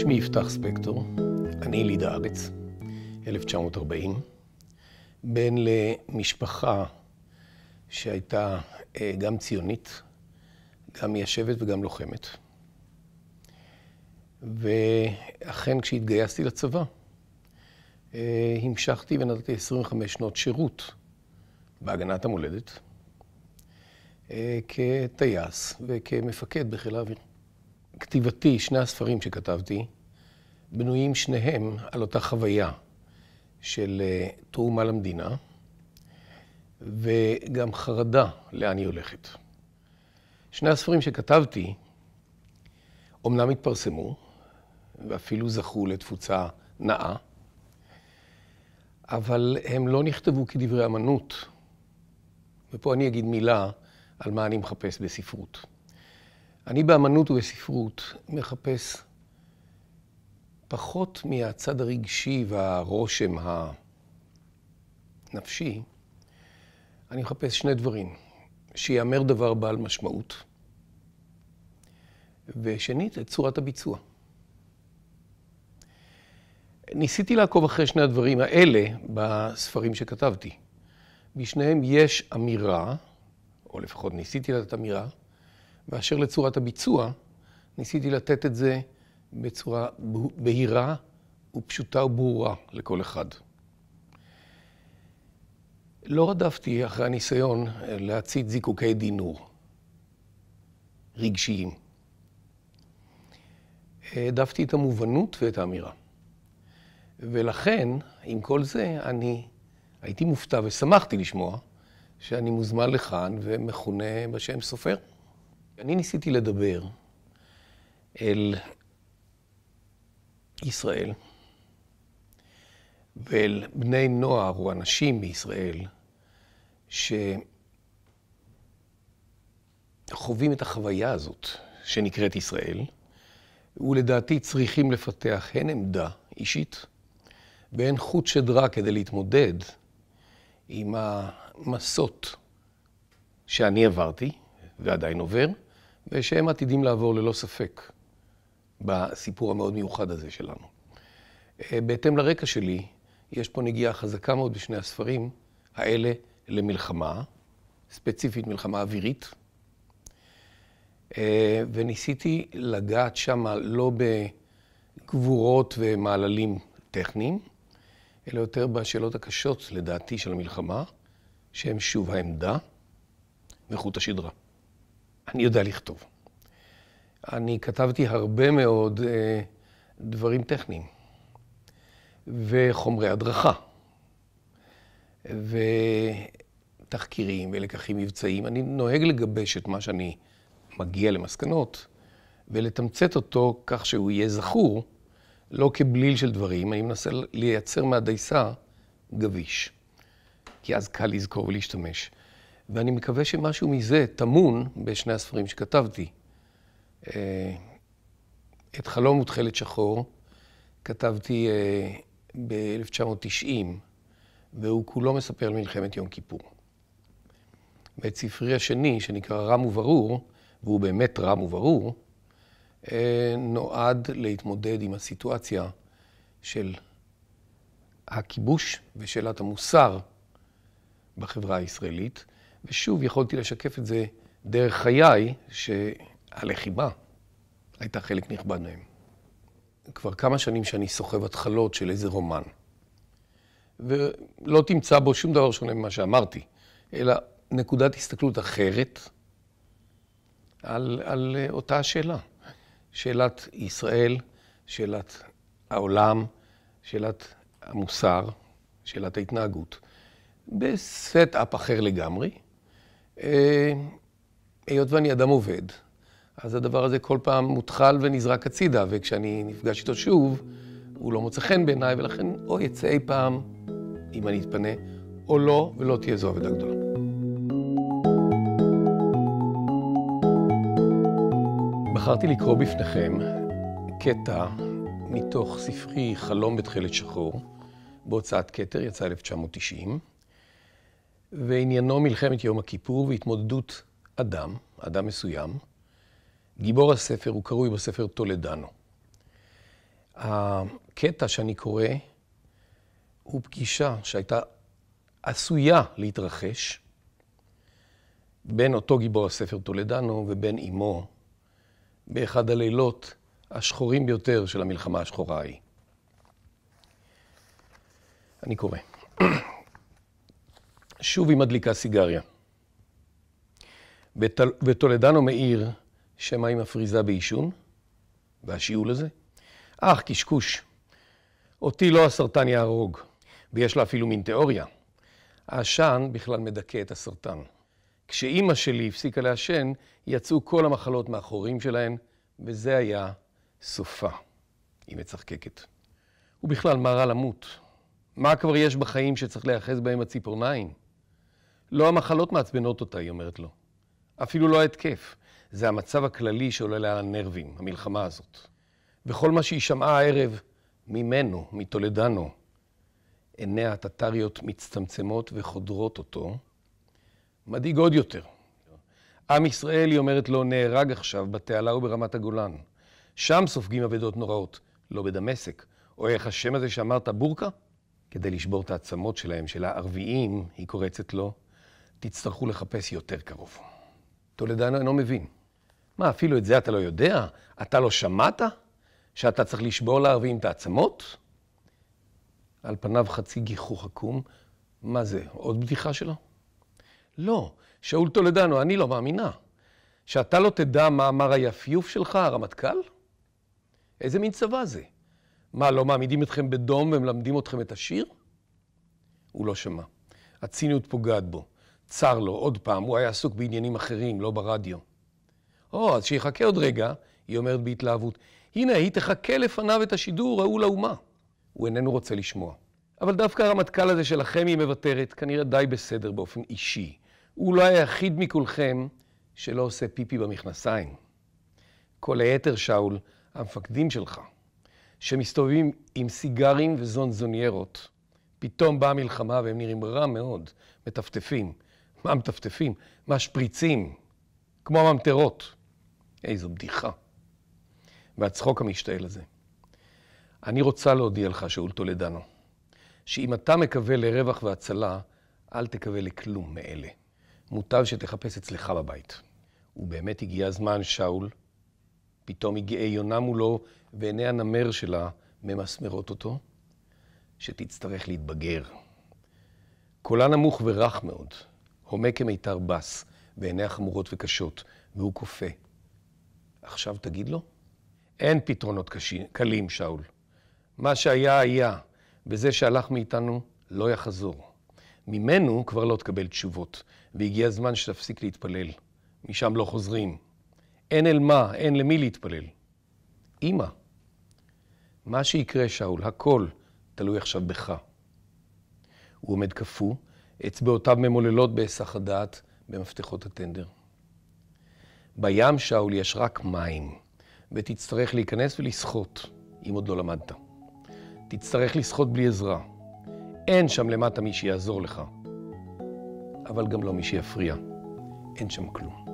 שמי יפתח ספקטור, אני יליד הארץ, 1940, בן למשפחה שהייתה אה, גם ציונית, גם מיישבת וגם לוחמת. ואכן, כשהתגייסתי לצבא, אה, המשכתי ונתתי 25 שנות שירות בהגנת המולדת אה, כטייס וכמפקד בחיל האוויר. כתיבתי, שני הספרים שכתבתי, בנויים שניהם על אותה חוויה של אה, תרומה למדינה וגם חרדה לאן היא הולכת. שני הספרים שכתבתי אומנם התפרסמו ואפילו זכו לתפוצה נאה, אבל הם לא נכתבו כדברי אמנות. ופה אני אגיד מילה על מה אני מחפש בספרות. אני באמנות ובספרות מחפש פחות מהצד הרגשי והרושם הנפשי, אני מחפש שני דברים. שיאמר דבר בעל משמעות, ושנית, את צורת הביצוע. ניסיתי לעקוב אחרי שני הדברים האלה בספרים שכתבתי. בשניהם יש אמירה, או לפחות ניסיתי לתת אמירה, באשר לצורת הביצוע, ניסיתי לתת את זה בצורה בהירה ופשוטה וברורה לכל אחד. לא רדפתי אחרי הניסיון להצית זיקוקי דינור רגשיים. העדפתי את המובנות ואת האמירה. ולכן, עם כל זה, אני הייתי מופתע ושמחתי לשמוע שאני מוזמן לכאן ומכונה בשם סופר. אני ניסיתי לדבר אל ישראל ואל בני נוער או אנשים מישראל שחווים את החוויה הזאת שנקראת ישראל, ולדעתי צריכים לפתח הן עמדה אישית והן חוט שדרה כדי להתמודד עם המסות שאני עברתי ועדיין עובר, ושהם עתידים לעבור ללא ספק בסיפור המאוד מיוחד הזה שלנו. אה, בהתאם לרקע שלי, יש פה נגיעה חזקה מאוד בשני הספרים האלה למלחמה, ספציפית מלחמה אווירית, אה, וניסיתי לגעת שם לא בגבורות ומעללים טכניים, אלא יותר בשאלות הקשות, לדעתי, של המלחמה, שהן שוב העמדה וחוט השדרה. אני יודע לכתוב. אני כתבתי הרבה מאוד אה, דברים טכניים וחומרי הדרכה ותחקירים ולקחים מבצעיים. אני נוהג לגבש את מה שאני מגיע למסקנות ולתמצת אותו כך שהוא יהיה זכור, לא כבליל של דברים, אני מנסה לייצר מהדייסה גביש, כי אז קל לזכור ולהשתמש. ואני מקווה שמשהו מזה טמון בשני הספרים שכתבתי. אה, את חלום ותכלת שחור כתבתי אה, ב-1990, והוא כולו מספר על מלחמת יום כיפור. ואת ספרי השני, שנקרא רם וברור, והוא באמת רם וברור, אה, נועד להתמודד עם הסיטואציה של הכיבוש ושאלת המוסר בחברה הישראלית, ושוב, יכולתי לשקף את זה דרך חיי, שהלחימה הייתה חלק נכבד מהם. כבר כמה שנים שאני סוחב התחלות של איזה רומן, ולא תמצא בו שום דבר שונה ממה שאמרתי, אלא נקודת הסתכלות אחרת על, על אה, אותה השאלה. שאלת ישראל, שאלת העולם, שאלת המוסר, שאלת ההתנהגות, בסט-אפ אחר לגמרי, אה, היות ואני אדם עובד, אז הדבר הזה כל פעם מותחל ונזרק הצידה, וכשאני נפגש איתו שוב, הוא לא מוצא חן בעיניי, ולכן או יצא אי פעם, אם אני אתפנה, או לא, ולא תהיה זו עבודה גדולה. בחרתי לקרוא בפניכם קטע מתוך ספרי חלום בתכלת שחור, בהוצאת כתר, יצא 1990, ועניינו מלחמת יום הכיפור והתמודדות אדם, אדם מסוים. גיבור הספר, הוא קרוי בספר טולדנו. הקטע שאני קורא הוא פגישה שהייתה עשויה להתרחש בין אותו גיבור הספר טולדנו ובין אמו באחד הלילות השחורים ביותר של המלחמה השחורה ההיא. אני קורא. שוב היא מדליקה סיגריה. וטולדנו מאיר, שמא היא מפריזה בעישון, והשיעול הזה. אך, קשקוש, אותי לא הסרטן יהרוג, ויש לה אפילו מין תיאוריה. העשן בכלל מדכא את הסרטן. כשאימא שלי הפסיקה לעשן, יצאו כל המחלות מהחורים שלהן, וזה היה סופה. היא מצחקקת. ובכלל, מה רע למות? מה כבר יש בחיים שצריך להיאחז בהם הציפורניים? לא המחלות מעצבנות אותה, היא אומרת לו. אפילו לא ההתקף. זה המצב הכללי שעולה לה על הנרבים, המלחמה הזאת. וכל מה שהיא שמעה הערב, ממנו, מטולדנו, עיניה הטטריות מצטמצמות וחודרות אותו, מדאיג עוד יותר. עם ישראל, היא אומרת לו, נהרג עכשיו בתעלה וברמת הגולן. שם סופגים אבדות נוראות, לא בדמשק. או איך השם הזה שאמרת, בורקה? כדי לשבור את העצמות שלהם, של הערביים, היא קורצת לו, תצטרכו לחפש יותר קרוב. טולדה אינו לא מבין. מה, אפילו את זה אתה לא יודע? אתה לא שמעת? שאתה צריך לשבור לערבים את העצמות? על פניו חצי גיחוך עקום. מה זה, עוד בדיחה שלו? לא, שאול טולדנו, אני לא מאמינה. שאתה לא תדע מה אמר היפיוף שלך, הרמטכ"ל? איזה מין צבא זה? מה, לא מעמידים אתכם בדום ומלמדים אתכם את השיר? הוא לא שמע. הציניות פוגעת בו. צר לו, עוד פעם, הוא היה עסוק בעניינים אחרים, לא ברדיו. או, oh, אז שיחכה עוד רגע, היא אומרת בהתלהבות. הנה, היא תחכה לפניו את השידור ההוא לאומה. הוא איננו רוצה לשמוע. אבל דווקא הרמטכ"ל הזה שלכם היא מוותרת, כנראה די בסדר באופן אישי. הוא לא היחיד מכולכם שלא עושה פיפי במכנסיים. כל היתר, שאול, המפקדים שלך, שמסתובבים עם סיגרים וזונזוניירות, פתאום באה מלחמה והם נראים רע מאוד, מטפטפים. מה מטפטפים? מה שפריצים? כמו הממטרות. איזו בדיחה. והצחוק המשתעל הזה. אני רוצה להודיע לך, שאול טולדנו, שאם אתה מקווה לרווח והצלה, אל תקווה לכלום מאלה. מוטב שתחפש אצלך בבית. ובאמת הגיע הזמן, שאול. פתאום הגיעה יונה מולו, ועיני הנמר שלה ממסמרות אותו, שתצטרך להתבגר. קולה נמוך ורך מאוד. הומה כמיתר בס, ועיניה חמורות וקשות, והוא כופה. עכשיו תגיד לו? אין פתרונות קשים, קלים, שאול. מה שהיה, היה, וזה שהלך מאיתנו לא יחזור. ממנו כבר לא תקבל תשובות, והגיע הזמן שתפסיק להתפלל. משם לא חוזרים. אין אל מה, אין למי להתפלל. אמא, מה שיקרה, שאול, הכל תלוי עכשיו בך. הוא עומד קפוא, אצבעותיו ממוללות בהיסח הדעת במפתחות הטנדר. בים, שאול, יש רק מים, ותצטרך להיכנס ולשחות, אם עוד לא למדת. תצטרך לשחות בלי עזרה. אין שם למטה מי שיעזור לך, אבל גם לא מי שיפריע. אין שם כלום.